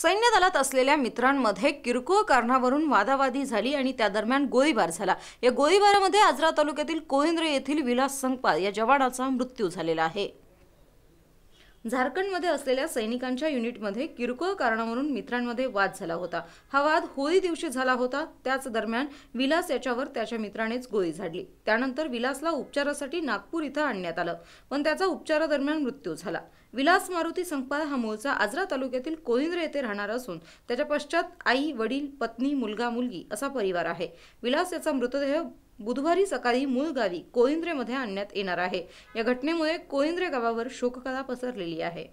सैन्य दलात असलेल्या मित्रांमध्ये किरकोळ कारणावरून वादावादी झाली आणि त्या दरम्यान गोळीबार झाला या गोळीबारामध्ये आजरा तालुक्यातील कोविंद्र येथील विलास संगपा या जवानाचा मृत्यू झालेला आहे झारखंडमध्ये असलेल्या सैनिकांच्या युनिटमध्ये किरकोळ कारणावरून मित्रांमध्ये वाद झाला होता हा वाद होळी दिवशी झाला होता त्याच दरम्यान विलास याच्यावर त्याच्या मित्रानेच गोळी झाडली त्यानंतर विलासला उपचारासाठी नागपूर इथं आणण्यात आलं पण त्याचा उपचारादरम्यान मृत्यू झाला विलास मारुती संपाळ हा मूळचा आजरा तालुक्यातील कोलिंद्र येथे राहणार असून त्याच्या पश्चात आई वडील पत्नी मुलगा मुलगी असा परिवार आहे विलास याचा मृतदेह बुधवारी सकाळी मूळ गावी कोळिंद्रेमध्ये आणण्यात येणार आहे या घटनेमुळे कोइंद्रे गावावर शोककला पसरलेली आहे